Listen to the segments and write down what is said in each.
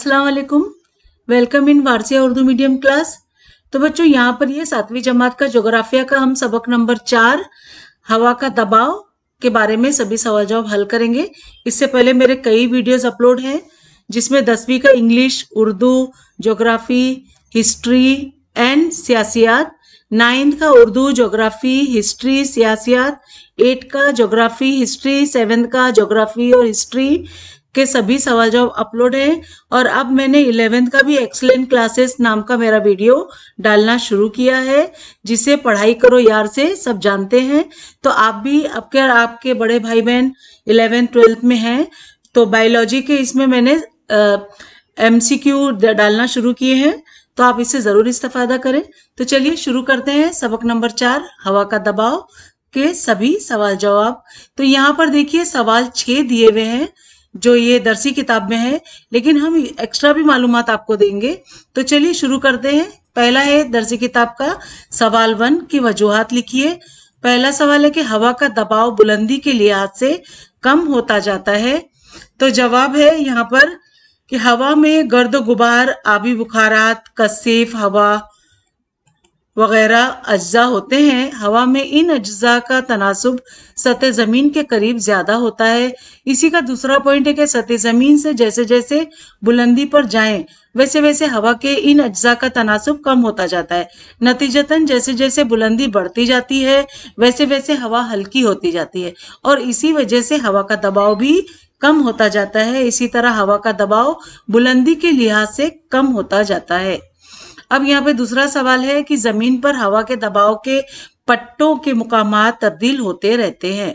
अस्सलाम वालेकुम welcome in Warsia Urdu medium class तो बच्चों यहाँ पर ये सातवीं जमात का जोग्राफिया का हम सबक नंबर चार हवा का दबाव के बारे में सभी सवाल जवाब हल करेंगे इससे पहले मेरे कई वीडियोस अपलोड हैं जिसमें दसवीं का English Urdu geography history and सियासियात नाइन्थ का उर्दू जोग्राफी हिस्ट्री सियासियात एट का जोग्राफी हिस्ट्री सेवन्थ का जोग्राफी और हिस्ट्री के सभी सवाल जवाब अपलोड है और अब मैंने इलेवेंथ का भी एक्सलेंट क्लासेस नाम का मेरा वीडियो डालना शुरू किया है जिसे पढ़ाई करो यार से सब जानते हैं तो आप भी आपके आपके बड़े भाई बहन इलेवेंथ ट्वेल्थ में हैं तो बायोलॉजी के इसमें मैंने एम सी क्यू डालना शुरू किए हैं तो आप इससे ज़रूर इस्तफादा करें तो चलिए शुरू करते हैं सबक नंबर चार हवा का दबाव के सभी सवाल जवाब तो यहाँ पर देखिए सवाल छः दिए हुए हैं जो ये दरसी किताब में है लेकिन हम एक्स्ट्रा भी मालूम आपको देंगे तो चलिए शुरू करते हैं पहला है दर्जी किताब का सवाल वन की वजूहत लिखिए पहला सवाल है कि हवा का दबाव बुलंदी के लिहाज से कम होता जाता है तो जवाब है यहाँ पर कि हवा में गर्द गुबार आबी बुखारात कसीफ हवा वगैरह अज्जा होते हैं हवा में इन अज्जा का तनासब सतह ज़मीन के करीब ज़्यादा होता है इसी का दूसरा पॉइंट है कि सतह ज़मीन से जैसे जैसे बुलंदी पर जाएं वैसे वैसे हवा के इन अज्जा का तनासब कम होता जाता है नतीजतन जैसे जैसे बुलंदी बढ़ती जाती है वैसे वैसे हवा हल्की होती जाती है और इसी वजह से हवा का दबाव भी कम होता जाता है इसी तरह हवा का दबाव बुलंदी के लिहाज से कम होता जाता है अब यहाँ पे दूसरा सवाल है कि जमीन पर हवा के दबाव के पट्टों के मुकाम तब्दील होते रहते हैं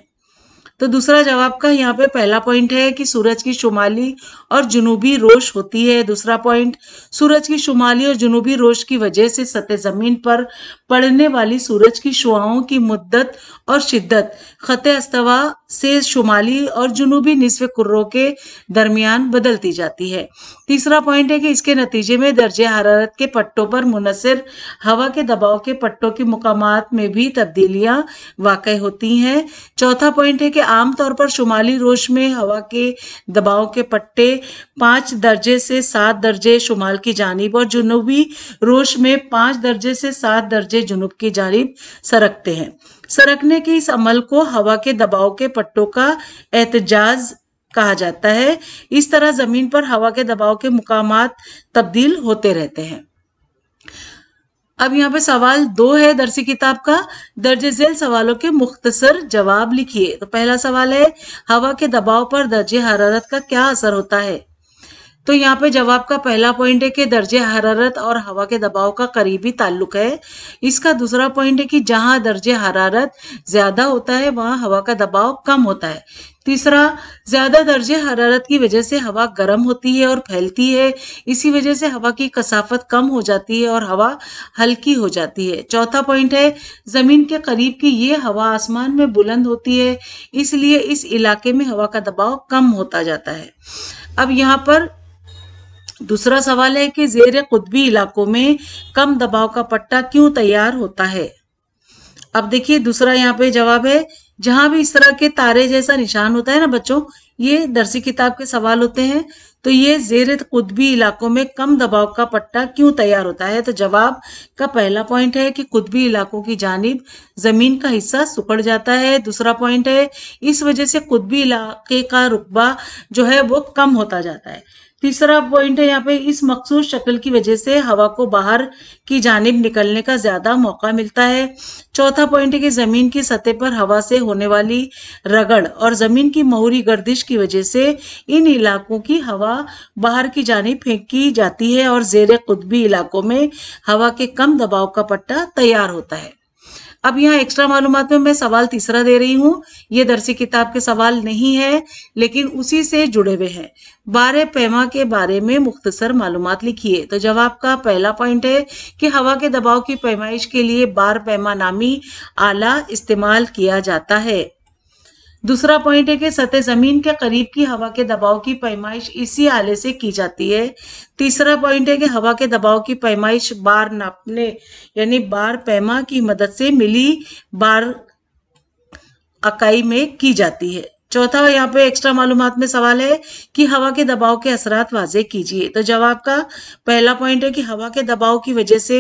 तो दूसरा जवाब का यहाँ पे पहला पॉइंट है कि सूरज की शुमाली और जुनूबी रोश होती है दूसरा पॉइंट सूरज की शुमाली और जुनूबी रोश की वजह से सतह जमीन पर पड़ने वाली सूरज की शुआओं की मुद्दत और शिद्दत खत अस्तवा से शुमाली और जुनूबी निसफ कुर्रों के दरमियान बदलती जाती है तीसरा पॉइंट है कि इसके नतीजे में दर्ज हरारत के पट्टों पर मुनसर हवा के दबाव के पट्टों के मकाम में भी तब्दीलियां वाकई होती हैं चौथा पॉइंट है कि आमतौर पर शुमाली रोश में हवा के दबाव के पट्टे पाँच दर्जे से सात दर्जे शुमाल की जानब और जुनूबी रोश में पाँच दर्जे से सात दर्जे जुनूब की जानब सरकते हैं सरकने के इस अमल को हवा के दबाव के पट्टों का एहतजाज कहा जाता है इस तरह ज़मीन पर हवा के दबाव के मुकाम तब्दील होते रहते हैं अब यहाँ पे सवाल दो है दर्सी किताब का दर्ज झेल सवालों के मुख्तसर जवाब लिखिए तो पहला सवाल है हवा के दबाव पर दर्ज हरारत का क्या असर होता है तो यहाँ पे जवाब का पहला पॉइंट है कि दर्ज हरारत और हवा के दबाव का करीबी ताल्लुक है इसका दूसरा पॉइंट है कि जहाँ दर्ज हरारत ज्यादा होता है वहाँ हवा का दबाव कम होता है तीसरा ज्यादा दर्जे हरारत की वजह से हवा गर्म होती है और फैलती है इसी वजह से हवा की कसाफत कम हो जाती है और हवा हल्की हो जाती है चौथा पॉइंट है जमीन के करीब की ये हवा आसमान में बुलंद होती है इसलिए इस इलाके में हवा का दबाव कम होता जाता है अब यहाँ पर दूसरा सवाल है कि जेर कुतबी इलाकों में कम दबाव का पट्टा क्यों तैयार होता है अब देखिए दूसरा यहाँ पे जवाब है जहां भी इस तरह के तारे जैसा निशान होता है ना बच्चों ये दर्सी किताब के सवाल होते हैं तो ये जेर कुतबी इलाकों में कम दबाव का पट्टा क्यों तैयार होता है तो जवाब का पहला पॉइंट है कि कुतबी इलाकों की जानब ज़मीन का हिस्सा सुकड़ जाता है दूसरा पॉइंट है इस वजह से कुतबी इलाके का रुकबा जो है वो कम होता जाता है तीसरा पॉइंट है यहाँ पे इस मखसूस शक्ल की वजह से हवा को बाहर की जानब निकलने का ज़्यादा मौका मिलता है चौथा पॉइंट है कि ज़मीन की सतह पर हवा से होने वाली रगड़ और ज़मीन की मोहरी गर्दिश की वजह से इन इलाकों की हवा हवा बाहर की जानी फेंकी जाती है और जेर कुतबी इलाकों में हवा के कम दबाव का पट्टा तैयार होता है अब यहाँ एक्स्ट्रा मालूम में मैं सवाल तीसरा दे रही हूँ ये दरसी किताब के सवाल नहीं है लेकिन उसी से जुड़े हुए हैं बारे पैमा के बारे में मुख्तसर मालूम लिखिए तो जवाब का पहला पॉइंट है कि हवा के दबाव की पैमाइश के लिए बार पैमा नामी आला इस्तेमाल किया जाता है दूसरा पॉइंट है कि सतह जमीन के करीब की हवा के दबाव की पैमाइश इसी आले से की जाती है तीसरा पॉइंट है कि हवा के दबाव की पैमाइश बार नापने यानी बार पैमा की मदद से मिली बार अकाई में की जाती है चौथा यहाँ पे एक्स्ट्रा मालूम में सवाल है कि हवा के दबाव के असरात वाजे कीजिए तो जवाब का पहला पॉइंट है कि हवा के दबाव की वजह से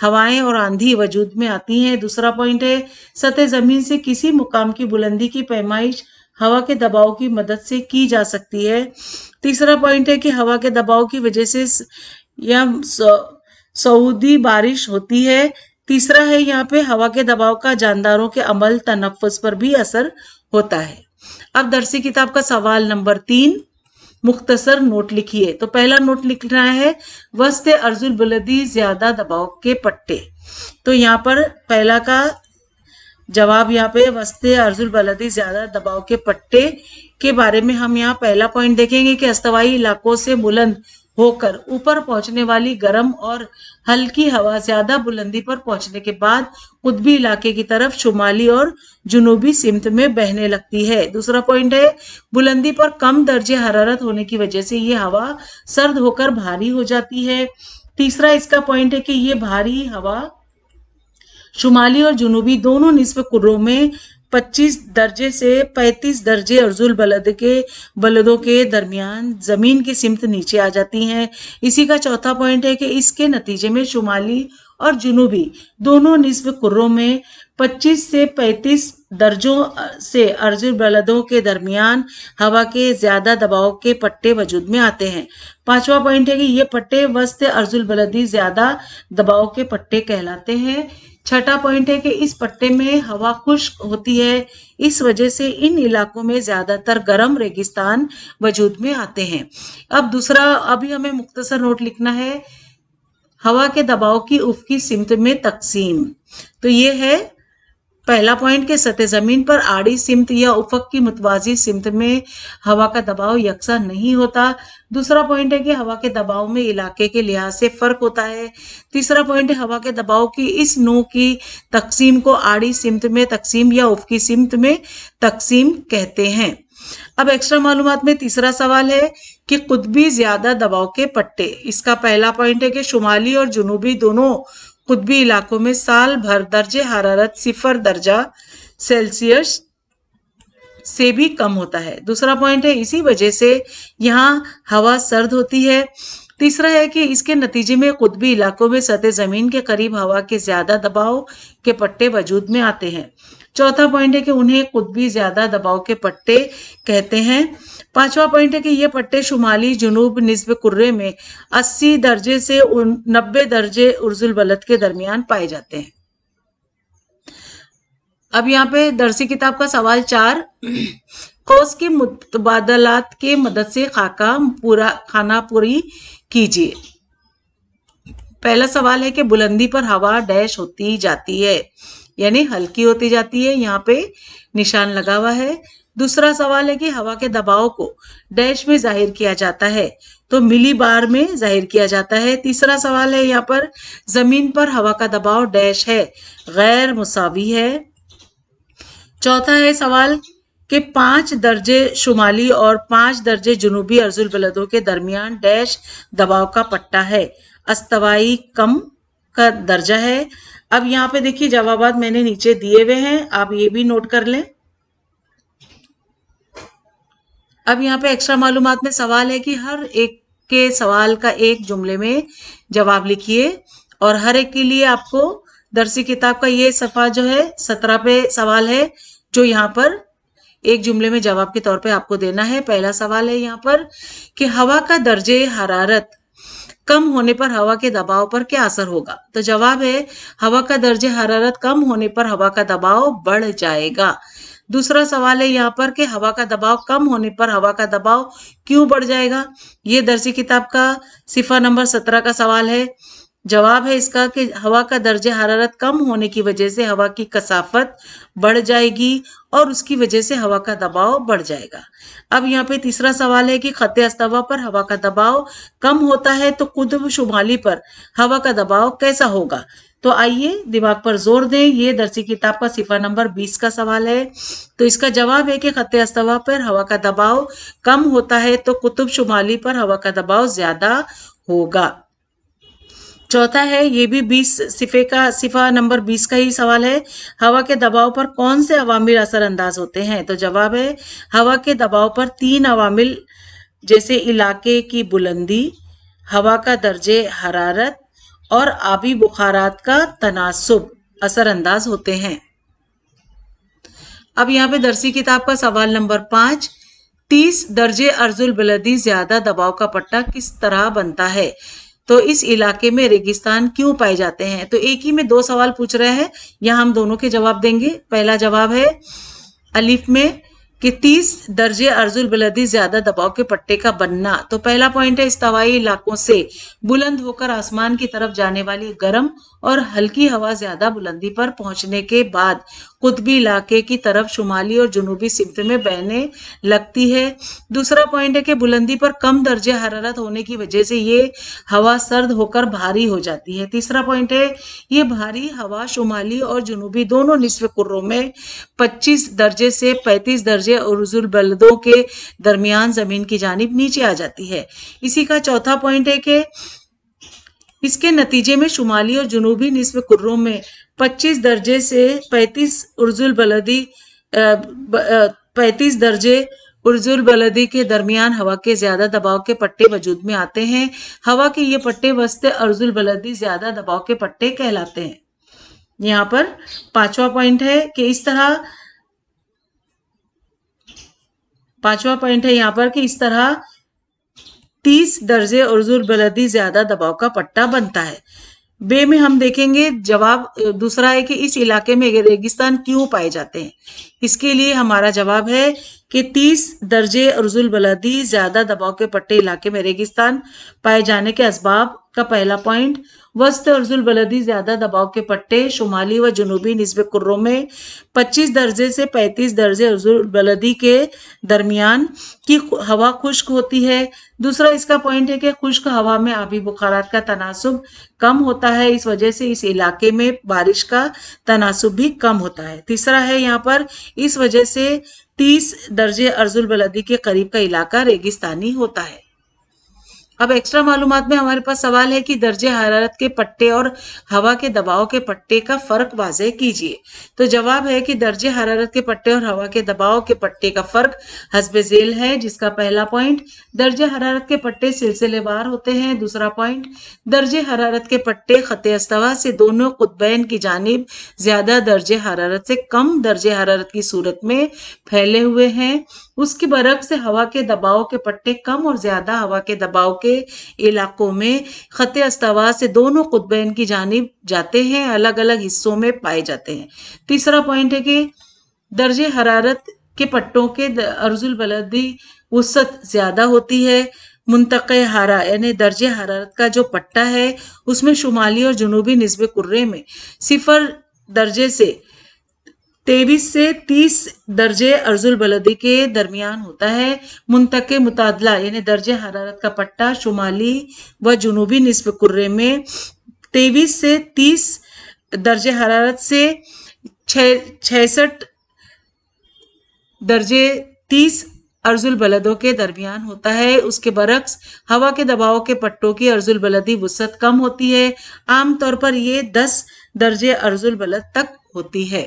हवाएं और आंधी वजूद में आती हैं दूसरा पॉइंट है सतह जमीन से किसी मुकाम की बुलंदी की पैमाइश हवा के दबाव की मदद से की जा सकती है तीसरा पॉइंट है कि हवा के दबाव की वजह से या सऊदी बारिश होती है तीसरा है यहाँ पे हवा के दबाव का जानदारों के अमल तनफ़ पर भी असर होता है अब दरसी किताब का सवाल नंबर तीन मुख्तसर नोट लिखिए तो पहला नोट लिखना है वस्त अर्जुल बुलदी ज्यादा दबाव के पट्टे तो यहाँ पर पहला का जवाब यहाँ पे वस्ते अर्जुल बलदी ज्यादा दबाव के पट्टे के बारे में हम यहाँ पहला पॉइंट देखेंगे कि अस्तवाई इलाकों से बुलंद होकर ऊपर पहुंचने वाली गर्म और हल्की हवा ज्यादा बुलंदी पर पहुंचने के बाद कुतबी इलाके की तरफ शुमाली और जुनूबी सिमत में बहने लगती है दूसरा पॉइंट है बुलंदी पर कम दर्जे हरारत होने की वजह से ये हवा सर्द होकर भारी हो जाती है तीसरा इसका पॉइंट है कि ये भारी हवा शुमाली और जुनूबी दोनों निस्फ कुर्रों में 25 दर्जे से 35 दर्जे अर्जुल बलद के बलदों के दरमियान ज़मीन की सिमत नीचे आ जाती हैं इसी का चौथा पॉइंट है कि इसके नतीजे में शुमाली और जुनूबी दोनों निस्ब कुर्रों में 25 से 35 दर्जों से अर्जुन बलदों के दरमियान हवा के ज्यादा दबाव के पट्टे वजूद में आते हैं पांचवा पॉइंट है कि ये पट्टे वस्त अर्जुल बलदी ज्यादा दबाव के पट्टे कहलाते हैं छठा पॉइंट है कि इस पट्टे में हवा खुश्क होती है इस वजह से इन इलाकों में ज़्यादातर गर्म रेगिस्तान वजूद में आते हैं अब दूसरा अभी हमें मुख्तसर नोट लिखना है हवा के दबाव की उफकी सिमत में तकसीम तो ये है पहला पॉइंट के सतह जमीन पर आड़ी सिमत या उफक की मुतवाजी सिमत में हवा का दबाव यकसा नहीं होता दूसरा पॉइंट है कि हवा के दबाव में इलाके के लिहाज से फर्क होता है तीसरा पॉइंट है हवा के दबाव की इस नो की तकसीम को आड़ी सिमत में तकसीम या उफकी सिमत में तकसीम कहते हैं अब एक्स्ट्रा मालूम में तीसरा सवाल है कि कुतबी ज्यादा दबाव के पट्टे इसका पहला पॉइंट है कि शुमाली और जुनूबी दोनों कुतबी इलाकों में साल भर दर्ज हरारत सिफर दर्जा सेल्सियस से भी कम होता है दूसरा पॉइंट है इसी वजह से यहाँ हवा सर्द होती है तीसरा है कि इसके नतीजे में कुतबी इलाकों में सतह ज़मीन के करीब हवा के ज़्यादा दबाव के पट्टे वजूद में आते हैं चौथा पॉइंट है कि उन्हें कुतबी ज्यादा दबाव के पट्टे कहते हैं पांचवा पॉइंट है कि ये पट्टे शुमाली जुनूब निस्ब कुर्रे में 80 दर्जे से 90 दर्जे उर्जुल बलत के दरमियान पाए जाते हैं अब यहाँ पे दरसी किताब का सवाल चार कोस की मुतबादलात के मदद से खाका पूरा खाना पूरी कीजिए पहला सवाल है कि बुलंदी पर हवा डैश होती जाती है यानी हल्की होती जाती है यहाँ पे निशान लगा हुआ है दूसरा सवाल है कि हवा के दबाव को डैश में जाहिर किया जाता है तो मिली बार में जाहिर किया जाता है तीसरा सवाल है यहाँ पर जमीन पर हवा का दबाव डैश है गैर मुसावी है चौथा है सवाल कि पांच दर्जे शुमाली और पांच दर्जे जुनूबी अर्जुल बलदों के दरमियान डैश दबाव का पट्टा है अस्तवाई कम का दर्जा है अब यहाँ पे देखिए जवाब मैंने नीचे दिए हुए हैं आप ये भी नोट कर लें अब यहाँ पे एक्स्ट्रा मालूम में सवाल है कि हर एक के सवाल का एक जुमले में जवाब लिखिए और हर एक के लिए आपको दरसी किताब का ये सफ़ा जो है सत्रह पे सवाल है जो यहाँ पर एक जुमले में जवाब के तौर पे आपको देना है पहला सवाल है यहाँ पर कि हवा का दर्जे हरारत कम होने पर हवा के दबाव पर क्या असर होगा तो जवाब है हवा का दर्ज हरारत कम होने पर हवा का दबाव बढ़ जाएगा दूसरा सवाल है यहाँ पर कि हवा का दबाव कम होने पर हवा का दबाव क्यों बढ़ जाएगा ये दर्जी किताब का सिफा नंबर सत्रह का सवाल है जवाब है इसका कि हवा का दर्ज हरारत कम होने की वजह से हवा की कसाफत बढ़ जाएगी और उसकी वजह से हवा का दबाव बढ़ जाएगा अब यहाँ पे तीसरा सवाल है कि खत अस्तवा पर हवा का दबाव कम होता है तो कुतुब शुमाली पर हवा का दबाव कैसा होगा तो आइए दिमाग पर जोर दें ये दर्जी किताब का सिफा नंबर 20 का सवाल है तो इसका जवाब है कि खत अस्तवा पर हवा का दबाव कम होता है तो कुतुब शुमाली पर हवा का दबाव ज्यादा होगा चौथा है ये भी बीस सिफे का सिफा नंबर बीस का ही सवाल है हवा के दबाव पर कौन से अवामिल असरअंदाज होते हैं तो जवाब है हवा के दबाव पर तीन अवामिल जैसे इलाके की बुलंदी हवा का दर्जे हरारत और आबी बुखारात का तनासब असरअंदाज होते हैं अब यहाँ पे दरसी किताब का सवाल नंबर पाँच तीस दर्जे अर्जुल बलदी ज्यादा दबाव का पट्टा किस तरह बनता है तो इस इलाके में रेगिस्तान क्यों पाए जाते हैं तो एक ही में दो सवाल पूछ रहे हैं यहाँ हम दोनों के जवाब देंगे पहला जवाब है अलिफ में कि 30 दर्जे अर्जुल बलदी ज्यादा दबाव के पट्टे का बनना तो पहला पॉइंट है इस तवाई इलाकों से बुलंद होकर आसमान की तरफ जाने वाली गर्म और हल्की हवा ज्यादा बुलंदी पर पहुंचने के बाद कुतबी इलाके की तरफ शुमाली और जुनूबी सिमत में बहने लगती है दूसरा पॉइंट है कि बुलंदी पर कम दर्जे हरारत होने की वजह से ये हवा सर्द होकर भारी हो जाती है तीसरा पॉइंट है ये भारी हवा शुमाली और जुनूबी दोनों निसफ कुर्रों में 25 दर्जे से 35 दर्जे और बल्दों के दरमियान जमीन की जानब नीचे आ जाती है इसी का चौथा पॉइंट है कि इसके नतीजे में शुमाली और जुनूबी निसव कुर्रों में 25 दर्जे से 35 उर्जुल बलदी पैंतीस दर्जे उर्जुल बलदी के दरमियान हवा के ज्यादा दबाव के पट्टे वजूद में आते हैं हवा के ये पट्टे वस्ते अर्जुल बलदी ज्यादा दबाव के पट्टे कहलाते हैं यहाँ पर पांचवा पॉइंट है कि इस तरह पांचवा पॉइंट है यहाँ पर कि इस तरह तीस दर्जे अर्जुल बलदी ज्यादा दबाव का पट्टा बनता है बे में हम देखेंगे जवाब दूसरा है कि इस इलाके में रेगिस्तान क्यों पाए जाते हैं इसके लिए हमारा जवाब है कि 30 दर्जे अर्जुल बलदी ज्यादा दबाव के पट्टे इलाके में रेगिस्तान पाए जाने के इसबाब का पहला पॉइंट वस्त अर्जुल बलदी ज्यादा दबाव के पट्टे शुमाली व जनूबी नस्ब कुर्रों में 25 दर्जे से 35 दर्जे अर्जुल बलदी के दरमियान की हवा खुश्क होती है दूसरा इसका पॉइंट है कि खुश्क हवा में आबी बुखार का तनासब कम होता है इस वजह से इस इलाके में बारिश का तनासब भी कम होता है तीसरा है यहाँ पर इस वजह से 30 दर्जे अर्जुल बलदी के करीब का इलाका रेगिस्तानी होता है अब एक्स्ट्रा मालूम में हमारे पास सवाल है कि दर्जे हरारत के पट्टे और हवा के दबाव के पट्टे का फर्क वाजह कीजिए तो जवाब है कि दर्जे हरारत के पट्टे और हवा के दबाव के पट्टे का फर्क हसब जेल है जिसका पहला पॉइंट दर्जे हरारत के पट्टे सिलसिलेवार होते हैं दूसरा पॉइंट दर्जे हरारत के पट्टे खत अस्तवा से दोनों कुतबैन की जानब ज्यादा दर्जे हरारत से कम दर्जे हरारत की सूरत में फैले हुए हैं उसके बरक से हवा के दबाव के पट्टे कम और ज्यादा हवा के दबाव के इलाकों में ख़त अस्तवा से दोनों कुतबैन की जानब जाते हैं अलग अलग हिस्सों में पाए जाते हैं तीसरा पॉइंट है कि दर्ज हरारत के पट्टों के अर्जुलबलदी वसत ज़्यादा होती है मुंतक हारा यानी दर्ज हरारत का जो पट्टा है उसमें शुमाली और जनूबी नस्ब कुर्रे में सिफर दर्जे से तेईस से तीस दर्जे अर्जुल बलदी के दरमियान होता है मुंतक मुतादला यानी दर्ज हरारत का पट्टा शुमाली व जुनूबी नस्ब कुर्रे में तेईस से तीस दर्ज हरारत से छसठ दर्जे तीस अर्जुल बलदों के दरमियान होता है उसके बरक्स हवा के दबाव के पट्टों की अर्जुल बलदी वसत कम होती है आमतौर पर ये दस दर्जे अर्जुल बलद तक होती है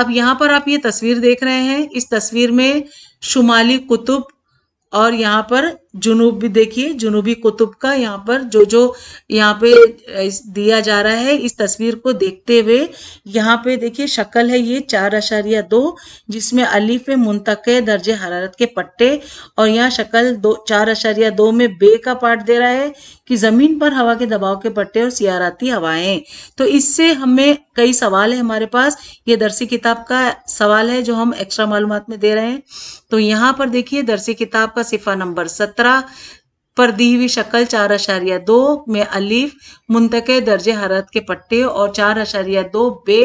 अब यहाँ पर आप ये तस्वीर देख रहे हैं इस तस्वीर में शुमाली कुतुब और यहाँ पर जुनूब भी देखिए जुनूबी कुतुब का यहाँ पर जो जो यहाँ पे दिया जा रहा है इस तस्वीर को देखते हुए यहाँ पे देखिए शक्ल है ये चार अशारिया दो जिसमें अलीफ में मुंतक दर्ज हरारत के पट्टे और यहाँ शक्ल दो चार अशारिया दो में बे का पार्ट दे रहा है कि ज़मीन पर हवा के दबाव के पट्टे और सियाराती हवाएं तो इससे हमें कई सवाल है हमारे पास ये दरसी किताब का सवाल है जो हम एक्स्ट्रा मालूम में दे रहे हैं तो यहाँ पर देखिए दरसी किताब का सिफा नंबर सत्रह अठारह पर दी हुई शक्ल चार अशारिया दो में अलीफ मुंतक दर्ज हरत के पट्टे और चार अशारिया दो बे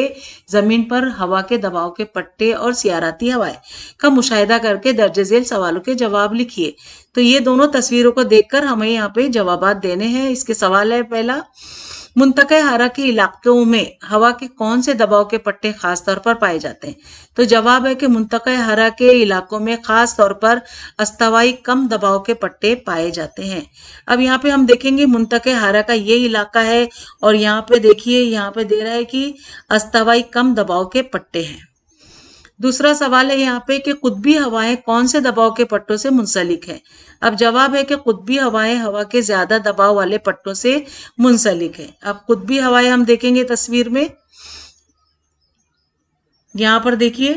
ज़मीन पर हवा के दबाव के पट्टे और सियाराती हवाएं का मुशाहिदा करके दर्ज झेल सवालों के जवाब लिखिए तो ये दोनों तस्वीरों को देखकर हमें यहाँ पे जवाब देने हैं इसके सवाल है पहला मुंतक हरा के इलाकों में हवा के कौन से दबाव के पट्टे खास तौर पर पाए जाते हैं तो जवाब है कि मुंतक हरा के इलाकों में खास तौर पर अस्तवाई कम दबाव के पट्टे पाए जाते हैं अब यहाँ पे हम देखेंगे मुंतक हरा का ये इलाका है और यहाँ पे देखिए यहाँ पे दे रहा है कि अस्तवाई कम दबाव के पट्टे हैं दूसरा सवाल है यहाँ पे कि कुतबी हवाएं कौन से दबाव के पट्टों से मुंसलिक हैं अब जवाब है कि कुतबी हवाएं हवा के ज्यादा दबाव वाले पट्टों से मुंसलिक हैं अब कुतबी हवाएं हम देखेंगे तस्वीर में यहाँ पर देखिए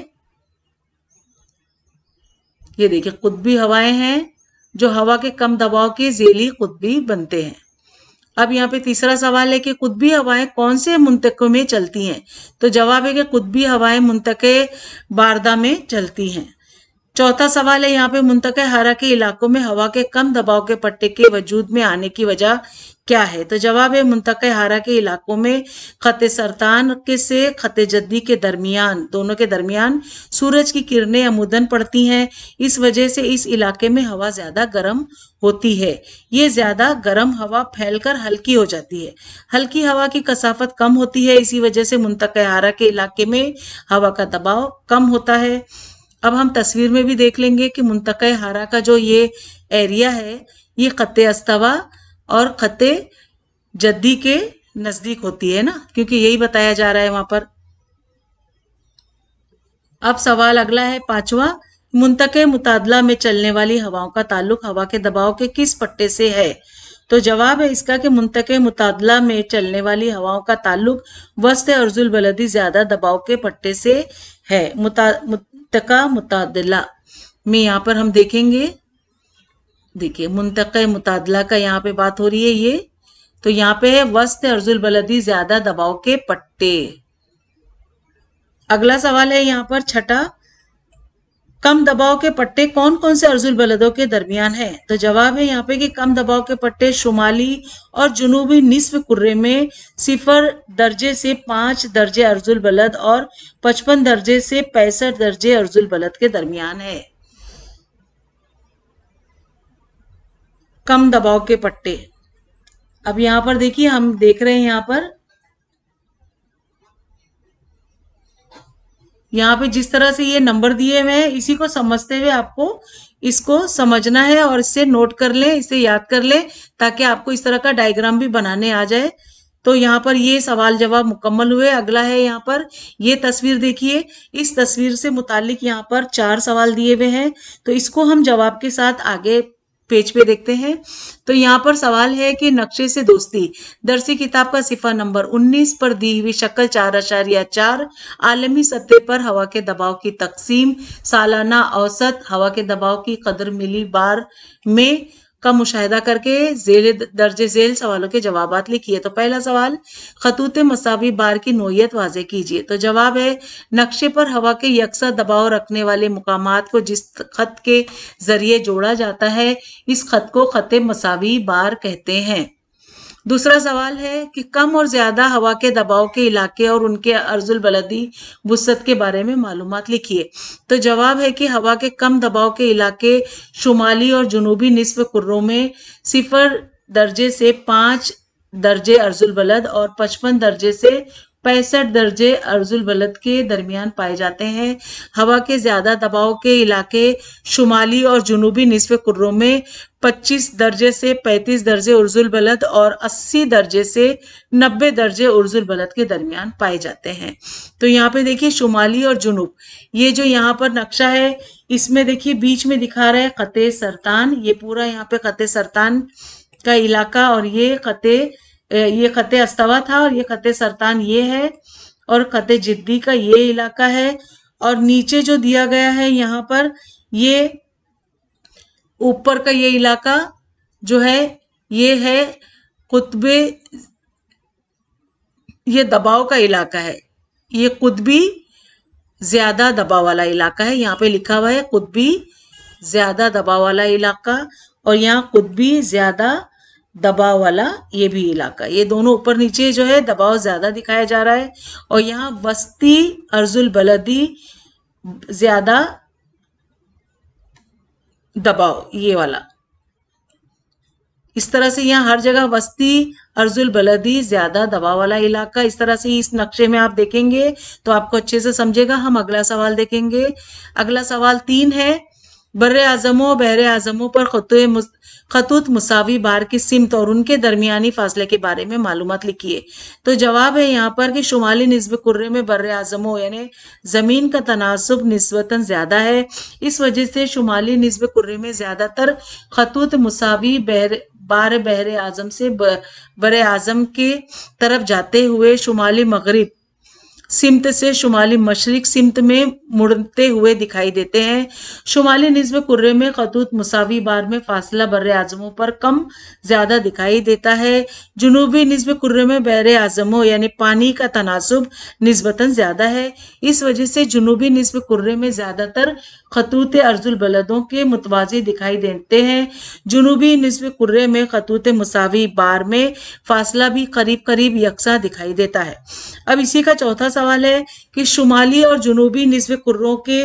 ये देखिए कुतबी हवाएं हैं जो हवा के कम दबाव के जेली कुतबी बनते हैं अब यहाँ पे तीसरा सवाल है कि कुतबी हवाएं कौन से मुंतकों में चलती हैं तो जवाब है कि कुतबी हवाएं मुंतक बारदा में चलती हैं चौथा सवाल है यहाँ पे मुंतक हरा के इलाकों में हवा के कम दबाव के पट्टे के वजूद में आने की वजह क्या है तो जवाब है मुंतक हारा के इलाकों में खत सरतान के से खत जद्दी के दरमियान दोनों के दरमियान सूरज की किरणें अमूदन पड़ती हैं इस वजह से इस इलाके में हवा ज़्यादा गर्म होती है ये ज़्यादा गर्म हवा फैलकर हल्की हो जाती है हल्की हवा की कसाफत कम होती है इसी वजह से मुंतक हारा के इलाके में हवा का दबाव कम होता है अब हम तस्वीर में भी देख लेंगे कि मुंतक हारा का जो ये एरिया है ये ख़त अस्तवा और ख़त जद्दी के नज़दीक होती है ना क्योंकि यही बताया जा रहा है वहाँ पर अब सवाल अगला है पांचवा मुंतक मुतादला में चलने वाली हवाओं का ताल्लुक हवा के दबाव के किस पट्टे से है तो जवाब है इसका कि मुंतक मुतादला में चलने वाली हवाओं का ताल्लुक वस्त अर्जुल बलदी ज्यादा दबाव के पट्टे से है मुता, मुंतका मुतादला में यहाँ पर हम देखेंगे देखिए मुंतक मुतादला का यहाँ पे बात हो रही है ये तो यहाँ पे है वस्त अर्जुल बलदी ज्यादा दबाव के पट्टे अगला सवाल है यहाँ पर छठा कम दबाव के पट्टे कौन कौन से अर्जुल बलदों के दरमियान है तो जवाब है यहाँ पे कि कम दबाव के पट्टे शुमाली और जुनूबी निसफ कुर्रे में सिफर दर्जे से पांच दर्जे अर्जुल बलद और पचपन दर्जे से पैंसठ दर्जे अर्जुल बलद के दरमियान है कम दबाव के पट्टे अब यहाँ पर देखिए हम देख रहे हैं यहाँ पर यहाँ पे जिस तरह से ये नंबर दिए हुए हैं इसी को समझते हुए आपको इसको समझना है और इससे नोट कर लें इसे याद कर लें ताकि आपको इस तरह का डायग्राम भी बनाने आ जाए तो यहाँ पर ये सवाल जवाब मुकम्मल हुए अगला है यहाँ पर ये तस्वीर देखिए इस तस्वीर से मुतालिक यहाँ पर चार सवाल दिए हुए हैं तो इसको हम जवाब के साथ आगे पेज पे देखते हैं तो यहाँ पर सवाल है कि नक्शे से दोस्ती दरसी किताब का सिफा नंबर 19 पर दी हुई शक्ल चार आशारिया चार आलमी सतह पर हवा के दबाव की तकसीम सालाना औसत हवा के दबाव की कदर मिली बार में का मुशाह करके जेल दर्ज झेल सवालों के जवाब लिखिए तो पहला सवाल खतूत मसावी बार की नोयत वाजे कीजिए तो जवाब है नक्शे पर हवा के यकसा दबाव रखने वाले मुकाम को जिस खत के जरिए जोड़ा जाता है इस खत को खत मसावी बार कहते हैं दूसरा सवाल है कि कम और ज़्यादा हवा के दबाव के इलाके और उनके अर्जुल बलदी वसत के बारे में मालूम लिखिए तो जवाब है कि हवा के कम दबाव के इलाके शुमाली और जुनूबी निसफ कुर्रों में सिफर दर्जे से पाँच दर्जे अर्जुल बलद और पचपन दर्जे से पैंसठ दर्जे अर्जुल बलद के दरमियान पाए जाते हैं हवा के ज़्यादा दबाव के इलाके शुमाली और जुनूबी निसफ कुर्रों में 25 दर्जे से 35 दर्जे अर्जुल बलद और 80 दर्जे से 90 दर्जे अर्जुल बलद के दरमियान पाए जाते हैं तो यहाँ पे देखिए शुमाली और जुनूब ये जो यहाँ पर नक्शा है इसमें देखिए बीच में दिखा रहा है ख़ते सरतान ये पूरा यहाँ पे खत सरतान का इलाका और ये क़त ये ख़त अस्तवा था और ये ख़त सरतान ये है और ख़त जिद्दी का ये इलाका है और नीचे जो दिया गया है यहाँ पर ये ऊपर का ये इलाका जो है ये है कुतबे ये दबाव का इलाका है ये कुतबी ज़्यादा दबाव वाला इलाका है यहाँ पे लिखा हुआ है कुतबी ज़्यादा दबाव वाला इलाका और यहाँ कुतबी ज़्यादा दबाव वाला ये भी इलाका ये दोनों ऊपर नीचे जो है दबाव ज़्यादा दिखाया जा रहा है और यहाँ वस्ती अर्जुल बलदी ज़्यादा दबाव ये वाला इस तरह से यहाँ हर जगह वस्ती अर्जुल बलदी ज्यादा दबाव वाला इलाका इस तरह से इस नक्शे में आप देखेंगे तो आपको अच्छे से समझेगा हम अगला सवाल देखेंगे अगला सवाल तीन है बर अजमों बहर अजमों पर खतुत खतूत मुसावी बार की सिमत और उनके दरमियानी फासले के बारे में मालूम लिखी है तो जवाब है यहाँ पर कि शुमाली नस्ब कुर्रे में बर आज़मों यानी ज़मीन का तनासब नस्बता ज़्यादा है इस वजह से शुमाली नस्ब कुर्रे में ज़्यादातर खतूत मुसावी बहर बार बहर आजम से बर आजम के तरफ जाते हुए शुमाली मगरब सिमत से शुमाली मशरक सिमत में मुड़ते हुए दिखाई देते हैं शुमाली निजब कुर्रे में खतूत मुसावी बार में फासला बर आजमों पर कम ज़्यादा दिखाई देता है जुनूबी निजब कुर्रे में बर आजमों यानी पानी का तनासब नस्बता ज़्यादा है इस वजह से जुनूबी निजब कुर्रे में ज़्यादातर खतूत अर्जुल बलदों के मुतवाजे दिखाई देते हैं जुनूबी निजब कुर्रे में खतूत मुसावी बार में फासला भी करीब करीब यकसा दिखाई देता है अब इसी का चौथा सवाल है कि शुमाली और जुनूबी निस्व कुर्रों के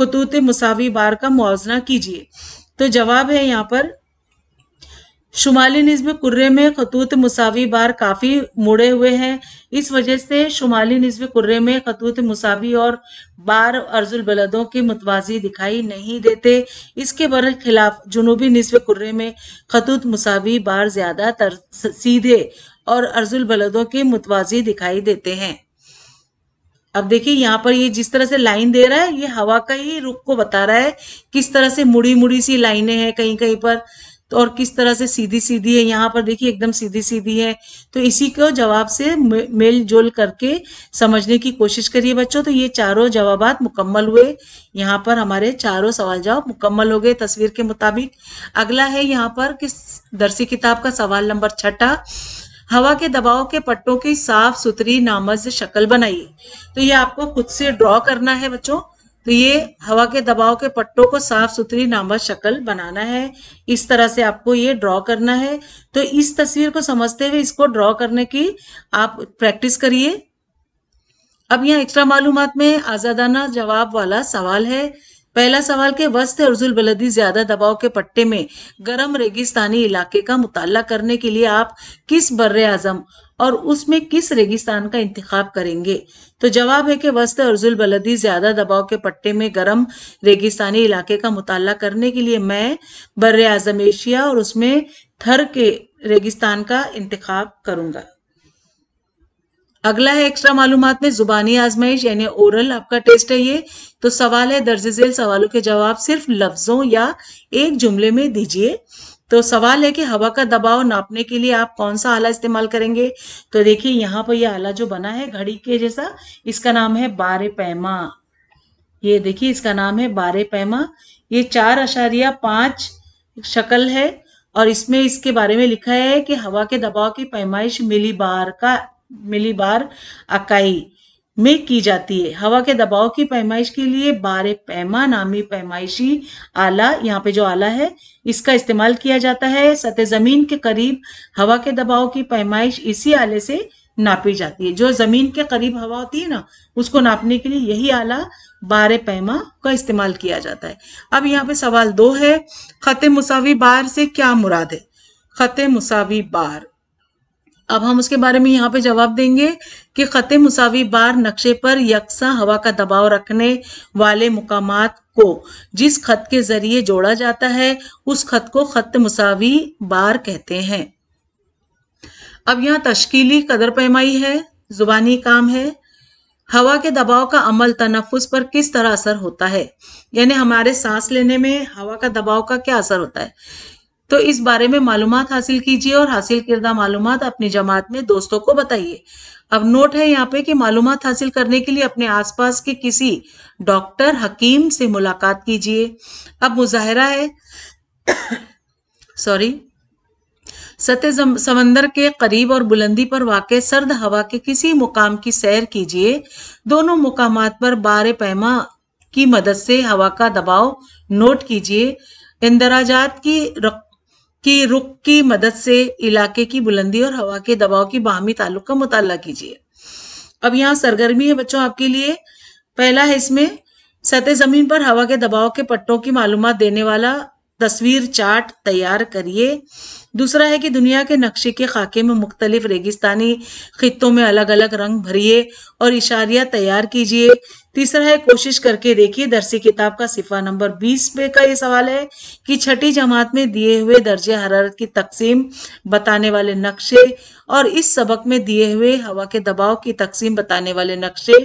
खतूत मुसावी बार का मुआवजना कीजिए तो जवाब है यहाँ पर शुमाली नस्ब कुर्रे में खतूत मसावी बार काफ़ी मुड़े हुए हैं इस वजह से शुमाली नस्ब कुर्रे में खतूत मुसावी और बार अर्जुल बलदों के मुतवाजी दिखाई नहीं देते इसके बर खिलाफ जुनूबी नस्ब कुर्रे में खतूत मुसावी बार ज़्यादा सीधे और अर्जुल बलदों के मुतवाजी दिखाई देते हैं अब देखिए यहाँ पर ये जिस तरह से लाइन दे रहा है ये हवा का ही रुख को बता रहा है किस तरह से मुड़ी मुड़ी सी लाइनें हैं कहीं कहीं पर तो और किस तरह से सीधी सीधी है यहाँ पर देखिए एकदम सीधी सीधी है तो इसी को जवाब से मेल जोल करके समझने की कोशिश करिए बच्चों तो ये चारों जवाब मुकम्मल हुए यहाँ पर हमारे चारों सवाल जवाब मुकम्मल हो गए तस्वीर के मुताबिक अगला है यहाँ पर किस दर्शी किताब का सवाल नंबर छठा हवा के दबाव के पट्टों की साफ सुथरी नामज शक्ल बनाइए तो ये आपको खुद से ड्रॉ करना है बच्चों तो ये हवा के दबाव के पट्टों को साफ सुथरी नामज शक्ल बनाना है इस तरह से आपको ये ड्रॉ करना है तो इस तस्वीर को समझते हुए इसको ड्रॉ करने की आप प्रैक्टिस करिए अब यहाँ एक्स्ट्रा मालूमात में आज़ादाना जवाब वाला सवाल है पहला सवाल के वस्त अर्जुल बलदी ज्यादा दबाव के पट्टे में गर्म रेगिस्तानी इलाके का मुताला करने के लिए आप किस बर आजम और उसमें किस रेगिस्तान का इंतखाब करेंगे तो जवाब है कि वस्त अर्जुल बलदी ज्यादा दबाव के पट्टे में गर्म रेगिस्तानी इलाके का मुताला करने के लिए मैं बर आजम एशिया और उसमें थर के रेगिस्तान का इंतखाब करूंगा अगला है एक्स्ट्रा मालूम में जुबानी आजमाइश यानी ओरल आपका टेस्ट है ये तो सवाल है दर्ज झेल सवालों के जवाब सिर्फ लफ्जों या एक जुमले में दीजिए तो सवाल है कि हवा का दबाव नापने के लिए आप कौन सा आला इस्तेमाल करेंगे तो देखिए यहाँ पर यह आला जो बना है घड़ी के जैसा इसका नाम है बारे पैमा ये देखिए इसका नाम है बारे पैमा ये चार अशारिया पांच शक्ल है और इसमें इसके बारे में लिखा है कि हवा के दबाव की पैमाइश मिली बार का मिली बार अकाई में की जाती है हवा के दबाव की पैमाइश के लिए बारे पैमा नामी पैमाइशी आला यहाँ पे जो आला है इसका इस्तेमाल किया जाता है सतह जमीन के करीब हवा के दबाव की पैमाइश इसी आले से नापी जाती है जो जमीन के करीब हवा होती है ना उसको नापने के लिए यही आला बार पैमा का इस्तेमाल किया जाता है अब यहाँ पे सवाल दो है खत मुसावी बार से क्या मुराद है खत मुसावी बार अब हम उसके बारे में यहाँ पे जवाब देंगे कि ख़त मुसावी बार नक्शे पर यकसा हवा का दबाव रखने वाले मुकाम को जिस खत के जरिए जोड़ा जाता है उस खत को ख़त मुसावी बार कहते हैं अब यहाँ तश्कीली कदर पैमाई है जुबानी काम है हवा के दबाव का अमल तनफुस पर किस तरह असर होता है यानी हमारे सांस लेने में हवा का दबाव का क्या असर होता है तो इस बारे में मालूम हासिल कीजिए और हासिल करदा मालूम अपनी जमात में दोस्तों को बताइए अब नोट है यहाँ पे कि मालूम हासिल करने के लिए अपने आसपास के किसी डॉक्टर हकीम से मुलाकात कीजिए अब मुजाहरा है सॉरी सतह समंदर के करीब और बुलंदी पर वाक़ सर्द हवा के किसी मुकाम की सैर कीजिए दोनों मुकाम पर बार पैमा की मदद से हवा का दबाव नोट कीजिए इंदराजात की रक... कि रुख की मदद से इलाके की बुलंदी और हवा के दबाव की बाहमी ताल्लुक का मुताला कीजिए अब यहाँ सरगर्मी है बच्चों आपके लिए पहला है इसमें सतह जमीन पर हवा के दबाव के पट्टों की मालूम देने वाला तस्वीर चार्ट तैयार करिए दूसरा है कि दुनिया के नक्शे के खाके में मुख्तलिफ रेगिस्तानी खितों में अलग अलग रंग भरिए और इशारिया तैयार कीजिए तीसरा है कोशिश करके देखिए दर्सी किताब का सिफा नंबर 20 पे का ये सवाल है कि छठी जमात में दिए हुए दर्जे हरारत की तकसीम बताने वाले नक्शे और इस सबक में दिए हुए हवा के दबाव की तकसीम बताने वाले नक्शे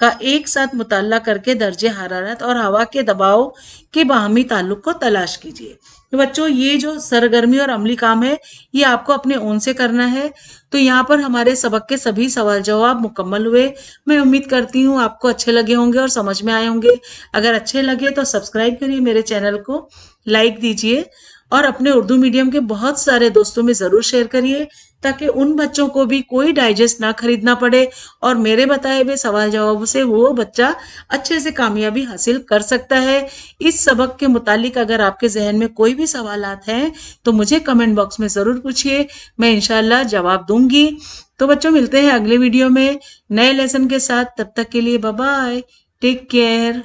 का एक साथ मुताला करके दर्जे हरारत और हवा के दबाव के बाहमी ताल्लुक को तलाश कीजिए तो बच्चों ये जो सरगर्मी और अमली काम है ये आपको अपने ओन से करना है तो यहाँ पर हमारे सबक के सभी सवाल जवाब मुकम्मल हुए मैं उम्मीद करती हूँ आपको अच्छे लगे होंगे और समझ में आए होंगे अगर अच्छे लगे तो सब्सक्राइब करिए मेरे चैनल को लाइक दीजिए और अपने उर्दू मीडियम के बहुत सारे दोस्तों में ज़रूर शेयर करिए ताकि उन बच्चों को भी कोई डाइजेस्ट ना खरीदना पड़े और मेरे बताए हुए सवाल जवाब से वो बच्चा अच्छे से कामयाबी हासिल कर सकता है इस सबक के मुतालिक अगर आपके जहन में कोई भी सवाल हैं तो मुझे कमेंट बॉक्स में ज़रूर पूछिए मैं इनशाला जवाब दूंगी तो बच्चों मिलते हैं अगले वीडियो में नए लेसन के साथ तब तक के लिए बाय टेक केयर